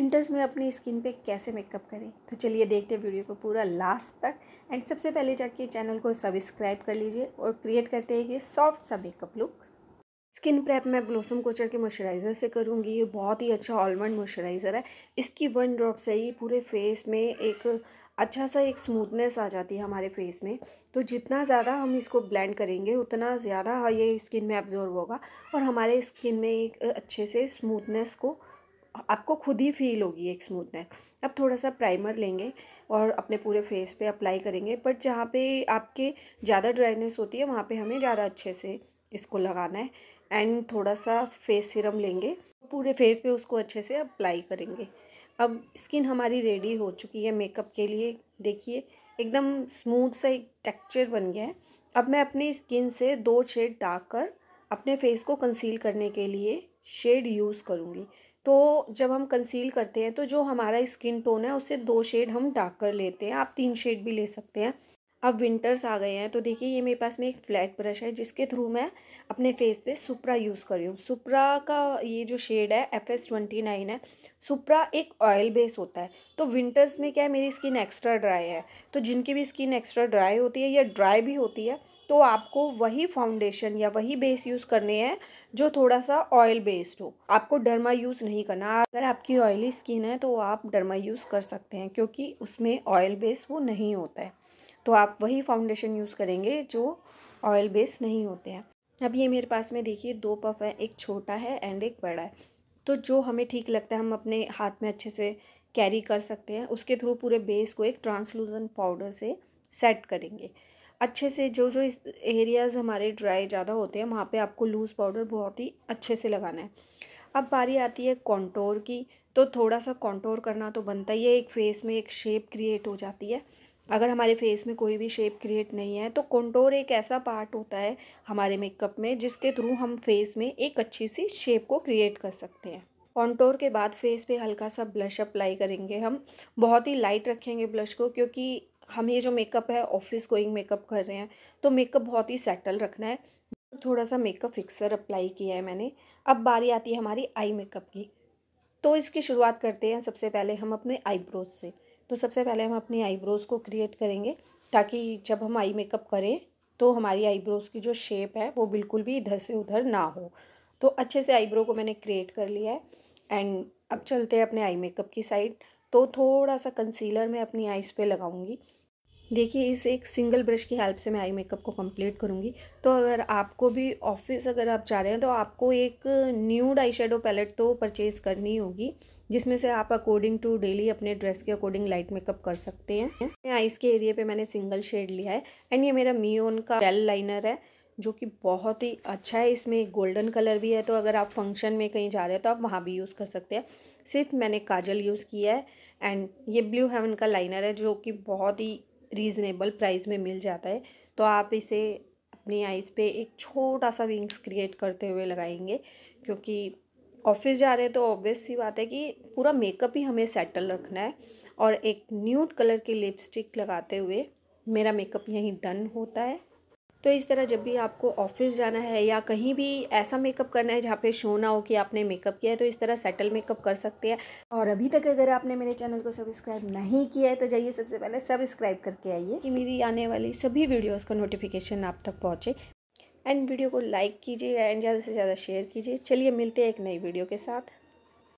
winters में अपनी skin पे कैसे मेकअप करें तो चलिए देखते हैं वीडियो को पूरा लास्ट तक एंड सबसे पहले जाके चैनल को सब्सक्राइब कर लीजिए और क्रिएट करते हैं ये सॉफ्ट सा मेकअप लुक स्किन प्रेप मैं ब्लॉसम कोचर के मॉइस्चराइज़र से करूँगी ये बहुत ही अच्छा ऑलमंड मॉइस्चराइज़र है इसकी वन ड्रॉप से ही पूरे फेस में एक अच्छा सा एक स्मूथनेस आ जाती है हमारे फेस में तो जितना ज़्यादा हम इसको ब्लेंड करेंगे उतना ज़्यादा ये स्किन में एब्जॉर्व होगा और हमारे स्किन में एक अच्छे से स्मूथनेस को आपको खुद ही फील होगी एक स्मूथनेस अब थोड़ा सा प्राइमर लेंगे और अपने पूरे फेस पे अप्लाई करेंगे बट जहाँ पे आपके ज़्यादा ड्राइनेस होती है वहाँ पे हमें ज़्यादा अच्छे से इसको लगाना है एंड थोड़ा सा फेस सिरम लेंगे पूरे फेस पे उसको अच्छे से अप्लाई करेंगे अब स्किन हमारी रेडी हो चुकी है मेकअप के लिए देखिए एकदम स्मूथ सा एक टेक्चर बन गया है अब मैं अपनी स्किन से दो शेड डाक कर अपने फेस को कंसील करने के लिए शेड यूज़ करूँगी तो जब हम कंसील करते हैं तो जो हमारा स्किन टोन है उससे दो शेड हम डार्क कर लेते हैं आप तीन शेड भी ले सकते हैं अब विंटर्स आ गए हैं तो देखिए ये मेरे पास में एक फ्लैट ब्रश है जिसके थ्रू मैं अपने फेस पे सुप्रा यूज़ कर रही हूँ सुप्रा का ये जो शेड है एफ एस ट्वेंटी नाइन है सुप्रा एक ऑयल बेस होता है तो विंटर्स में क्या है मेरी स्किन एक्स्ट्रा ड्राई है तो जिनकी भी स्किन एक्स्ट्रा ड्राई होती है या ड्राई भी होती है तो आपको वही फाउंडेशन या वही बेस यूज़ करने हैं जो थोड़ा सा ऑयल बेस्ड हो आपको डरमा यूज़ नहीं करना अगर आपकी ऑयली स्किन है तो आप डरमा यूज़ कर सकते हैं क्योंकि उसमें ऑयल बेस वो नहीं होता है तो आप वही फाउंडेशन यूज़ करेंगे जो ऑयल बेस नहीं होते हैं अब ये मेरे पास में देखिए दो पफ है एक छोटा है एंड एक बड़ा है तो जो हमें ठीक लगता है हम अपने हाथ में अच्छे से कैरी कर सकते हैं उसके थ्रू पूरे बेस को एक ट्रांसलूजन पाउडर से सेट करेंगे अच्छे से जो जो इस एरियाज़ हमारे ड्राई ज़्यादा होते हैं वहाँ पे आपको लूज़ पाउडर बहुत ही अच्छे से लगाना है अब बारी आती है कॉन्टोर की तो थोड़ा सा कॉन्टोर करना तो बनता ही है एक फेस में एक शेप क्रिएट हो जाती है अगर हमारे फेस में कोई भी शेप क्रिएट नहीं है तो कॉन्टोर एक ऐसा पार्ट होता है हमारे मेकअप में जिसके थ्रू हम फेस में एक अच्छी सी शेप को क्रिएट कर सकते हैं कॉन्टोर के बाद फेस पे हल्का सा ब्लश अप्लाई करेंगे हम बहुत ही लाइट रखेंगे ब्लश को क्योंकि हम ये जो मेकअप है ऑफिस गोइंग मेकअप कर रहे हैं तो मेकअप बहुत ही सेटल रखना है थोड़ा सा मेकअप फिक्सर अप्लाई किया है मैंने अब बारी आती है हमारी आई मेकअप की तो इसकी शुरुआत करते हैं सबसे पहले हम अपने आईब्रोज से तो सबसे पहले हम अपनी आईब्रोज़ को क्रिएट करेंगे ताकि जब हम आई मेकअप करें तो हमारी आईब्रोज़ की जो शेप है वो बिल्कुल भी इधर से उधर ना हो तो अच्छे से आईब्रो को मैंने क्रिएट कर लिया है एंड अब चलते हैं अपने आई मेकअप की साइड तो थोड़ा सा कंसीलर मैं अपनी आइज़ पे लगाऊंगी देखिए इस एक सिंगल ब्रश की हेल्प से मैं आई मेकअप को कंप्लीट करूँगी तो अगर आपको भी ऑफिस अगर आप जा रहे हैं तो आपको एक न्यूड आई शेडो पैलेट तो परचेज़ करनी होगी जिसमें से आप अकॉर्डिंग टू डेली अपने ड्रेस के अकॉर्डिंग लाइट मेकअप कर सकते हैं अपने आइज़ के एरिया पे मैंने सिंगल शेड लिया है एंड ये मेरा मीओन का जेल लाइनर है जो कि बहुत ही अच्छा है इसमें गोल्डन कलर भी है तो अगर आप फंक्शन में कहीं जा रहे हो तो आप वहाँ भी यूज़ कर सकते हैं सिर्फ मैंने काजल यूज़ किया है एंड ये ब्लू हेवन का लाइनर है जो कि बहुत ही रीज़नेबल प्राइस में मिल जाता है तो आप इसे अपनी आइज़ पे एक छोटा सा विंग्स क्रिएट करते हुए लगाएंगे क्योंकि ऑफिस जा रहे हैं तो ऑब्वियस सी बात है कि पूरा मेकअप ही हमें सेटल रखना है और एक न्यूट कलर की लिपस्टिक लगाते हुए मेरा मेकअप यहीं डन होता है तो इस तरह जब भी आपको ऑफिस जाना है या कहीं भी ऐसा मेकअप करना है जहाँ पे शो ना हो कि आपने मेकअप किया है तो इस तरह सेटल मेकअप कर सकते हैं और अभी तक अगर आपने मेरे चैनल को सब्सक्राइब नहीं किया है तो जाइए सबसे पहले सब्सक्राइब करके आइए कि मेरी आने वाली सभी वीडियोज़ का नोटिफिकेशन आप तक पहुँचे एंड वीडियो को लाइक कीजिए एंड ज़्यादा से ज़्यादा शेयर कीजिए चलिए मिलते हैं एक नई वीडियो के साथ